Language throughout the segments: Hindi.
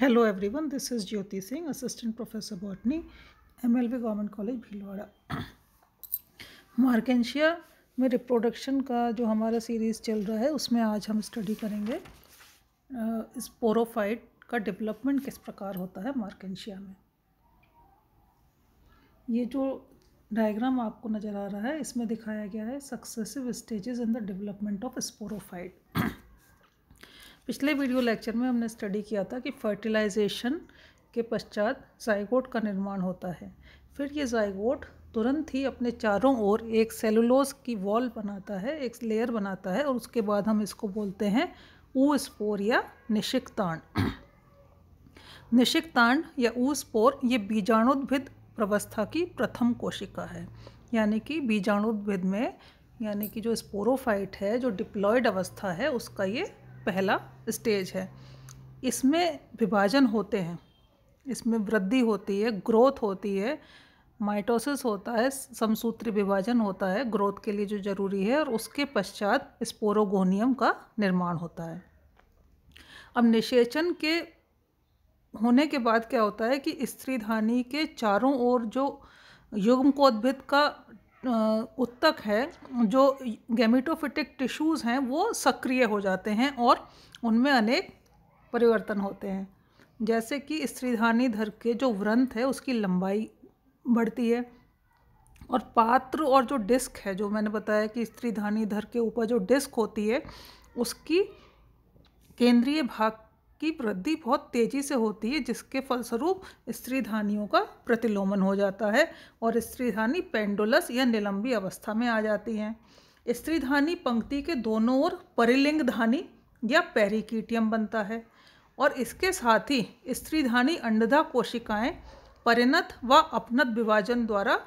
hello everyone this is Jyoti Singh assistant professor botany MLB government college Bhilwara मार्केशिया में रिप्रोडक्शन का जो हमारा सीरीज़ चल रहा है उसमें आज हम स्टडी करेंगे इस पोरोफाइट का डेवलपमेंट किस प्रकार होता है मार्केशिया में ये जो डायग्राम आपको नज़र आ रहा है इसमें दिखाया गया है successive stages in the development of sporophyte पिछले वीडियो लेक्चर में हमने स्टडी किया था कि फर्टिलाइजेशन के पश्चात जायगोट का निर्माण होता है फिर ये जायगोट तुरंत ही अपने चारों ओर एक सेलुलोज की वॉल बनाता है एक लेयर बनाता है और उसके बाद हम इसको बोलते हैं ऊ स्पोर या निशिक तांड निशिक तांड या ऊ स्पोर ये बीजाणुद्भिद प्रवस्था की प्रथम कोशिका है यानी कि बीजाणुद्भिद में यानी कि जो स्पोरोफाइट है जो डिप्लॉयड अवस्था है उसका ये पहला स्टेज है इसमें विभाजन होते हैं इसमें वृद्धि होती है ग्रोथ होती है माइटोसिस होता है समसूत्री विभाजन होता है ग्रोथ के लिए जो जरूरी है और उसके पश्चात स्पोरोगोनियम का निर्माण होता है अब निषेचन के होने के बाद क्या होता है कि स्त्रीधानी के चारों ओर जो युग्म कोद्भिद का उत्तक है जो गेमिटोफिटिक टिश्यूज़ हैं वो सक्रिय हो जाते हैं और उनमें अनेक परिवर्तन होते हैं जैसे कि स्त्रीधानी धर के जो व्रंथ है उसकी लंबाई बढ़ती है और पात्र और जो डिस्क है जो मैंने बताया कि स्त्रीधानी धर के ऊपर जो डिस्क होती है उसकी केंद्रीय भाग की वृद्धि बहुत तेज़ी से होती है जिसके फलस्वरूप स्त्रीधानियों का प्रतिलोमन हो जाता है और स्त्रीधानी पेंडुलस या निलंबी अवस्था में आ जाती हैं स्त्रीधानी पंक्ति के दोनों ओर परिलिंग धानी या पेरिकीटियम बनता है और इसके साथ ही स्त्रीधानी अंडधा कोशिकाएं परिणत व अपनत विभाजन द्वारा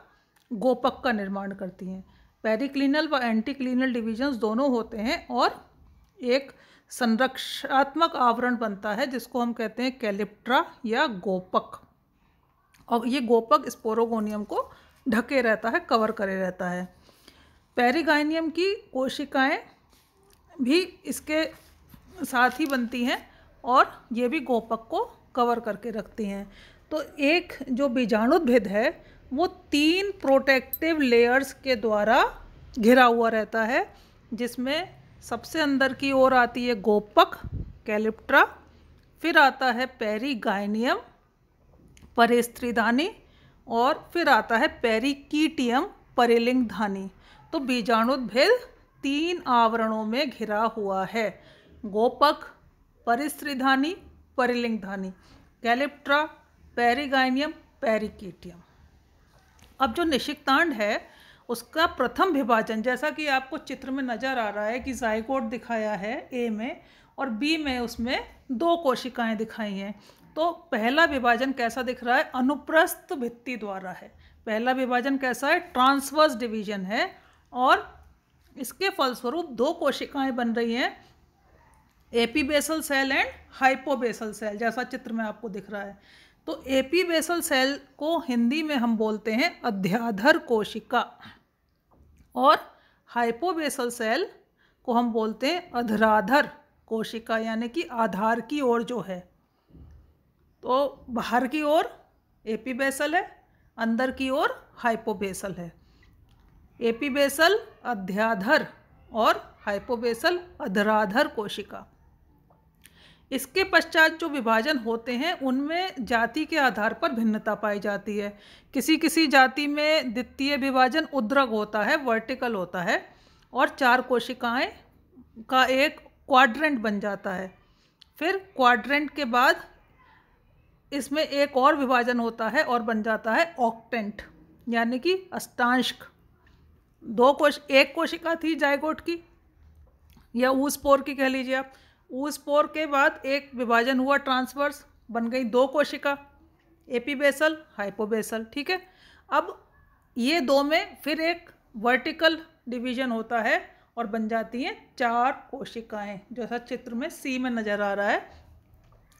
गोपक का निर्माण करती हैं पेरिक्लिनल व एंटीक्लिनल डिविजन्स दोनों होते हैं और एक संरक्षात्मक आवरण बनता है जिसको हम कहते हैं कैलिप्ट्रा या गोपक और ये गोपक स्पोरोगोनियम को ढके रहता है कवर करे रहता है पेरीगाइनियम की कोशिकाएं भी इसके साथ ही बनती हैं और ये भी गोपक को कवर करके रखती हैं तो एक जो बीजाणुभिद है वो तीन प्रोटेक्टिव लेयर्स के द्वारा घिरा हुआ रहता है जिसमें सबसे अंदर की ओर आती है गोपक कैलिप्ट्रा फिर आता है पेरीगाइनियम परेस्त्रीधानी और फिर आता है पेरिकीटियम परिलिंग धानी तो भेद तीन आवरणों में घिरा हुआ है गोपक परिस्त्रीधानी परिलिंग धानी कैलिप्ट्रा पेरीगाइनियम पेरिकीटियम अब जो निशिकतांड है उसका प्रथम विभाजन जैसा कि आपको चित्र में नज़र आ रहा है कि जायकोट दिखाया है ए में और बी में उसमें दो कोशिकाएं दिखाई हैं तो पहला विभाजन कैसा दिख रहा है अनुप्रस्थ भित्ति द्वारा है पहला विभाजन कैसा है ट्रांसवर्स डिवीजन है और इसके फलस्वरूप दो कोशिकाएं बन रही हैं epibasal cell and hypobasal cell जैसा चित्र में आपको दिख रहा है तो एपी बेसल सेल को हिंदी में हम बोलते हैं अध्याधर कोशिका और हाइपोबेसल सेल को हम बोलते हैं अधराधर कोशिका यानी कि आधार की ओर जो है तो बाहर की ओर एपी बेसल है अंदर की ओर हाइपोबेसल है एपी बेसल अध्याधर और हाइपोबेसल अधराधर कोशिका इसके पश्चात जो विभाजन होते हैं उनमें जाति के आधार पर भिन्नता पाई जाती है किसी किसी जाति में द्वितीय विभाजन उद्रग होता है वर्टिकल होता है और चार कोशिकाएं का एक क्वाड्रेंट बन जाता है फिर क्वाड्रेंट के बाद इसमें एक और विभाजन होता है और बन जाता है ऑक्टेंट यानी कि अष्टांशक दो कोश एक कोशिका थी जायकोट की या ऊस की कह लीजिए आप उस पोर के बाद एक विभाजन हुआ ट्रांसवर्स बन गई दो कोशिका एपी बेसल हाइपोबेसल ठीक है अब ये दो में फिर एक वर्टिकल डिवीजन होता है और बन जाती हैं चार कोशिकाएं जैसा चित्र में सी में नज़र आ रहा है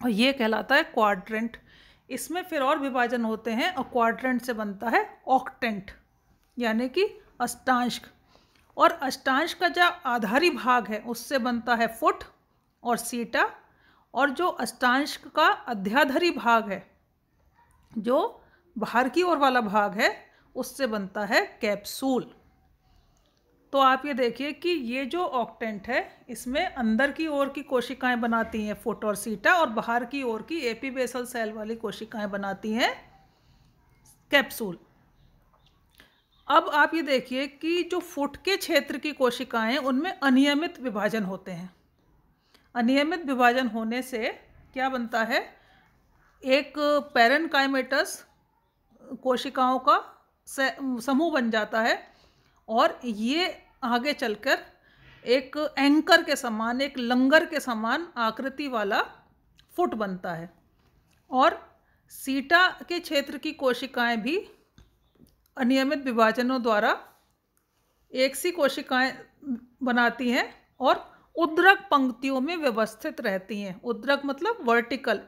और ये कहलाता है क्वाड्रेंट इसमें फिर और विभाजन होते हैं और क्वाड्रेंट से बनता है ऑक्टेंट यानी कि अष्टांश और अष्टांश का जो आधारी भाग है उससे बनता है फुट और सीटा और जो अष्टांश का अध्याधरी भाग है जो बाहर की ओर वाला भाग है उससे बनता है कैप्सूल तो आप ये देखिए कि ये जो ऑक्टेंट है इसमें अंदर की ओर की कोशिकाएं बनाती हैं फोटो और सीटा और बाहर की ओर की एपी बेसल सेल वाली कोशिकाएं बनाती हैं कैप्सूल अब आप ये देखिए कि जो फुट के क्षेत्र की कोशिकाएं उनमें अनियमित विभाजन होते हैं अनियमित विभाजन होने से क्या बनता है एक पेरेंट काइमेटस कोशिकाओं का समूह बन जाता है और ये आगे चलकर एक एंकर के समान एक लंगर के समान आकृति वाला फुट बनता है और सीटा के क्षेत्र की कोशिकाएं भी अनियमित विभाजनों द्वारा एक सी कोशिकाएं बनाती हैं और उद्रक पंक्तियों में व्यवस्थित रहती हैं उद्रक मतलब वर्टिकल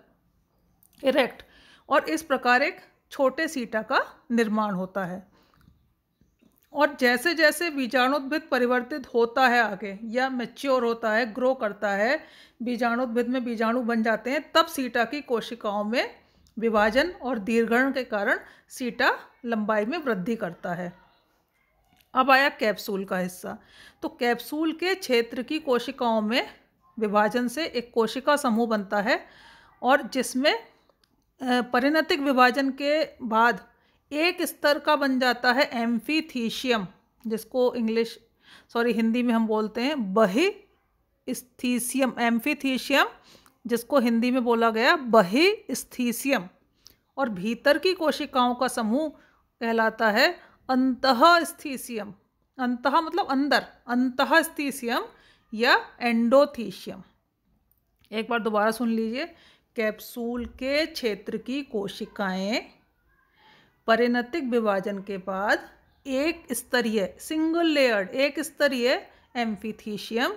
इरेक्ट और इस प्रकार एक छोटे सीटा का निर्माण होता है और जैसे जैसे बीजाणुद्भिद परिवर्तित होता है आगे या मेच्योर होता है ग्रो करता है बीजाणुद्भिद में बीजाणु बन जाते हैं तब सीटा की कोशिकाओं में विभाजन और दीर्घन के कारण सीटा लंबाई में वृद्धि करता है अब आया कैप्सूल का हिस्सा तो कैप्सूल के क्षेत्र की कोशिकाओं में विभाजन से एक कोशिका समूह बनता है और जिसमें परिणतिक विभाजन के बाद एक स्तर का बन जाता है एम्फीथीशियम जिसको इंग्लिश सॉरी हिंदी में हम बोलते हैं बही स्थीसियम एम्फीथीशियम जिसको हिंदी में बोला गया बही स्थीसियम और भीतर की कोशिकाओं का समूह कहलाता है अंत स्थीसियम अंत मतलब अंदर अंत स्थीसियम या एंडोथीशियम एक बार दोबारा सुन लीजिए कैप्सूल के क्षेत्र की कोशिकाएं परिणतिक विभाजन के बाद एक स्तरीय सिंगल लेयर्ड एक स्तरीय एम्फीथीशियम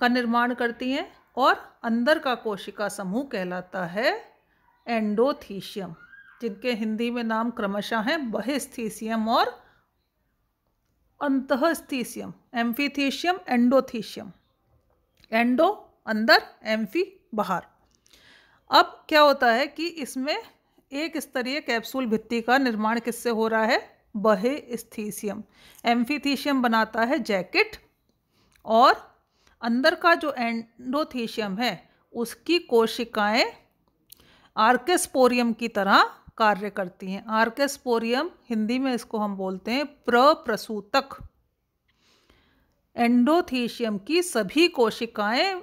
का निर्माण करती हैं और अंदर का कोशिका समूह कहलाता है एंडोथीशियम जिनके हिंदी में नाम क्रमशः हैं बहिस्थीसियम और अंतस्थीसियम एम्फीथीशियम एंडोथीशियम एंडो अंदर एम्फी बाहर अब क्या होता है कि इसमें एक स्तरीय कैप्सूल भित्ति का निर्माण किससे हो रहा है बहे स्थीसियम एम्फीथीशियम बनाता है जैकेट और अंदर का जो एंडोथीशियम है उसकी कोशिकाएं आर्केस्पोरियम की तरह कार्य करती हैं आर्केस्पोरियम हिंदी में इसको हम बोलते हैं प्रप्रसूतक एंडोथीशियम की सभी कोशिकाएं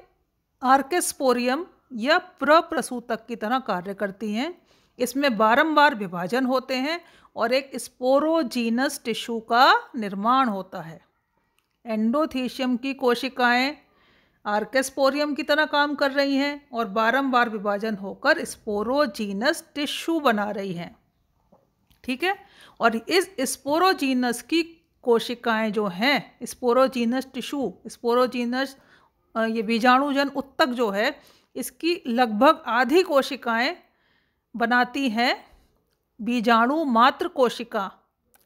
आर्केस्पोरियम या प्रप्रसूतक की तरह कार्य करती हैं इसमें बारंबार विभाजन होते हैं और एक स्पोरोजीनस टिश्यू का निर्माण होता है एंडोथीशियम की कोशिकाएं आर्केस्पोरियम की तरह काम कर रही हैं और बारंबार विभाजन होकर स्पोरोजीनस टिश्यू बना रही हैं ठीक है और इस स्पोरोजीनस की कोशिकाएं जो हैं स्पोरोजीनस टिश्यू स्पोरोजीनस ये बीजाणुजन उत्तक जो है इसकी लगभग आधी कोशिकाएं बनाती हैं बीजाणु मात्र कोशिका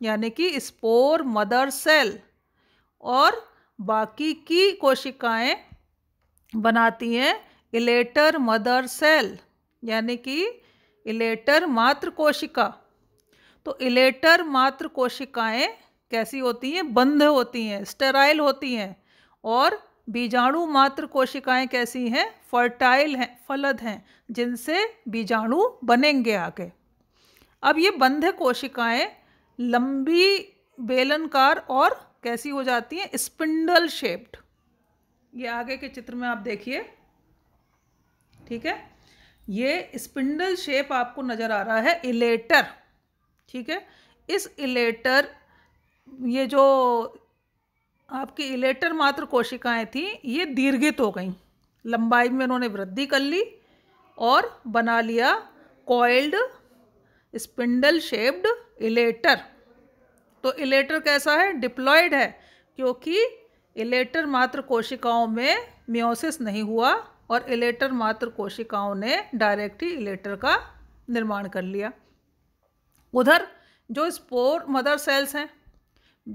यानी कि स्पोर मदर सेल और बाकी की कोशिकाएं बनाती हैं इलेटर मदर सेल यानी कि इलेटर मात्र कोशिका तो इलेटर मात्र कोशिकाएं कैसी होती हैं बंद होती हैं स्टेराइल होती हैं और बीजाणु मात्र कोशिकाएं कैसी हैं फर्टाइल हैं फलद हैं जिनसे बीजाणु बनेंगे आगे अब ये बंध कोशिकाएं लंबी बेलनकार और कैसी हो जाती हैं स्पिंडल शेप्ड ये आगे के चित्र में आप देखिए ठीक है ये स्पिंडल शेप आपको नज़र आ रहा है इलेटर ठीक है इस इलेटर ये जो आपकी इलेटर मात्र कोशिकाएं थी ये दीर्घित हो गई लंबाई में उन्होंने वृद्धि कर ली और बना लिया कॉइल्ड स्पिंडल शेप्ड इलेटर तो इलेटर कैसा है डिप्लॉयड है क्योंकि इलेटर मात्र कोशिकाओं में मियोसिस नहीं हुआ और इलेटर मात्र कोशिकाओं ने डायरेक्ट ही इलेटर का निर्माण कर लिया उधर जो स्पोर मदर सेल्स हैं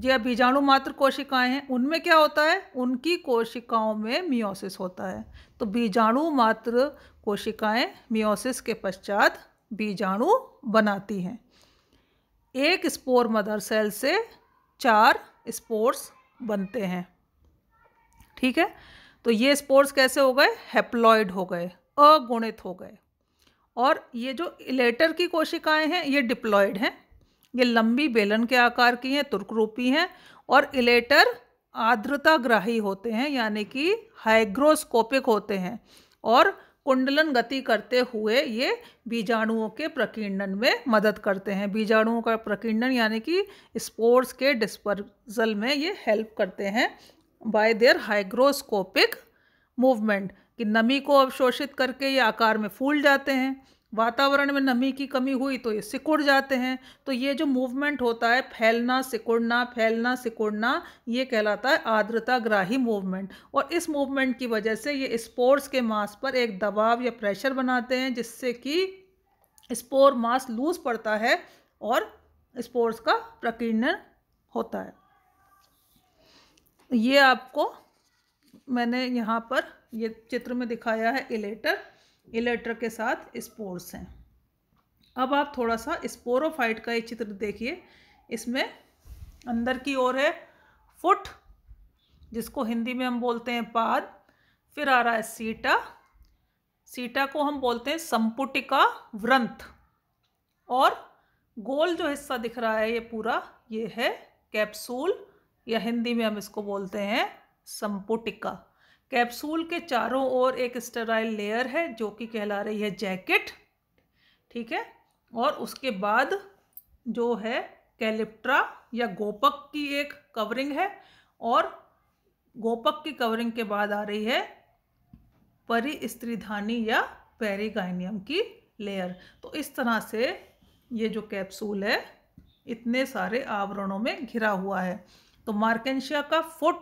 या बीजाणु मात्र कोशिकाएं हैं उनमें क्या होता है उनकी कोशिकाओं में मियोसिस होता है तो बीजाणु मात्र कोशिकाएं मियोसिस के पश्चात बीजाणु बनाती हैं एक स्पोर मदर सेल से चार स्पोर्स बनते हैं ठीक है तो ये स्पोर्स कैसे हो गए हेप्लॉयड हो गए अगुणित हो गए और ये जो इलेटर की कोशिकाएं हैं ये डिप्लॉयड हैं ये लंबी बेलन के आकार की हैं तुर्करूपी हैं और इलेटर आर्द्रताग्राही होते हैं यानी कि हाइग्रोस्कोपिक होते हैं और कुंडलन गति करते हुए ये बीजाणुओं के प्रकीर्णन में मदद करते हैं बीजाणुओं का प्रकीर्णन यानी कि स्पोर्ट्स के डिस्पर्जल में ये हेल्प करते हैं बाय देयर हाइग्रोस्कोपिक मूवमेंट कि नमी को अवशोषित करके ये आकार में फूल जाते हैं वातावरण में नमी की कमी हुई तो ये सिकुड़ जाते हैं तो ये जो मूवमेंट होता है फैलना सिकुड़ना फैलना सिकुड़ना ये कहलाता है आर्द्रता ग्राही मूवमेंट और इस मूवमेंट की वजह से ये स्पोर्स के मास पर एक दबाव या प्रेशर बनाते हैं जिससे कि स्पोर मास लूज पड़ता है और स्पोर्स का प्रकीर्णन होता है ये आपको मैंने यहाँ पर ये चित्र में दिखाया है इलेटर इलेटर के साथ स्पोर्स हैं अब आप थोड़ा सा स्पोरोफाइट का ये चित्र देखिए इसमें अंदर की ओर है फुट जिसको हिंदी में हम बोलते हैं पाद फिर आ रहा है सीटा सीटा को हम बोलते हैं संपुटिका व्रंथ और गोल जो हिस्सा दिख रहा है ये पूरा ये है कैप्सूल या हिंदी में हम इसको बोलते हैं संपुटिका कैप्सूल के चारों ओर एक स्टेराइल लेयर है जो कि कहला रही है जैकेट ठीक है और उसके बाद जो है कैलिप्ट्रा या गोपक की एक कवरिंग है और गोपक की कवरिंग के बाद आ रही है परिस्त्रीधानी या पेरीगाइनियम की लेयर तो इस तरह से ये जो कैप्सूल है इतने सारे आवरणों में घिरा हुआ है तो मार्केशिया का फुट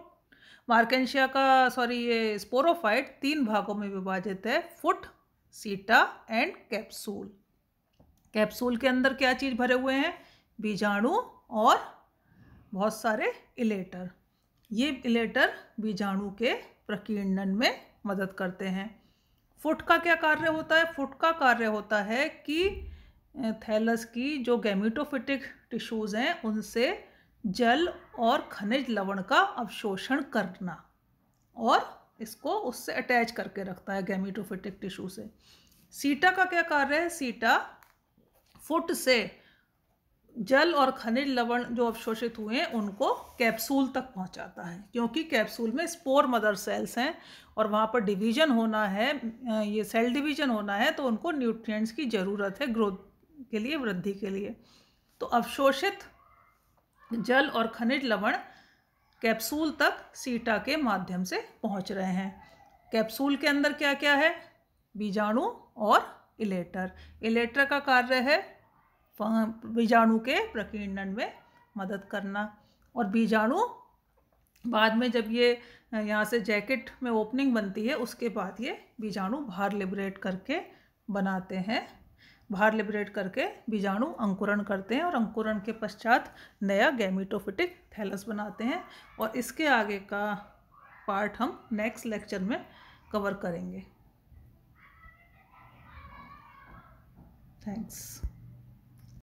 मार्केशिया का सॉरी ये स्पोरोफाइट तीन भागों में विभाजित है फुट सीटा एंड कैप्सूल कैप्सूल के अंदर क्या चीज़ भरे हुए हैं बीजाणु और बहुत सारे इलेटर ये इलेटर बीजाणु के प्रकीर्णन में मदद करते हैं फुट का क्या कार्य होता है फुट का कार्य होता है कि थैलस की जो गैमिटोफिटिक टिश्यूज़ हैं उनसे जल और खनिज लवण का अवशोषण करना और इसको उससे अटैच करके रखता है गैमिटोफिटिक टिश्यू से सीटा का क्या कार्य है सीटा फुट से जल और खनिज लवण जो अवशोषित हुए हैं उनको कैप्सूल तक पहुंचाता है क्योंकि कैप्सूल में स्पोर मदर सेल्स हैं और वहाँ पर डिवीजन होना है ये सेल डिवीजन होना है तो उनको न्यूट्रिएंट्स की ज़रूरत है ग्रोथ के लिए वृद्धि के लिए तो अवशोषित जल और खनिज लवण कैप्सूल तक सीटा के माध्यम से पहुंच रहे हैं कैप्सूल के अंदर क्या क्या है बीजाणु और इलेटर इलेटर का कार्य है बीजाणु के प्रकीर्णन में मदद करना और बीजाणु बाद में जब ये यहाँ से जैकेट में ओपनिंग बनती है उसके बाद ये बीजाणु बाहर लिबरेट करके बनाते हैं बाहर लिबरेट करके बीजाणु अंकुरण करते हैं और अंकुरण के पश्चात नया गैमिटोफिटिक थैलस बनाते हैं और इसके आगे का पार्ट हम नेक्स्ट लेक्चर में कवर करेंगे थैंक्स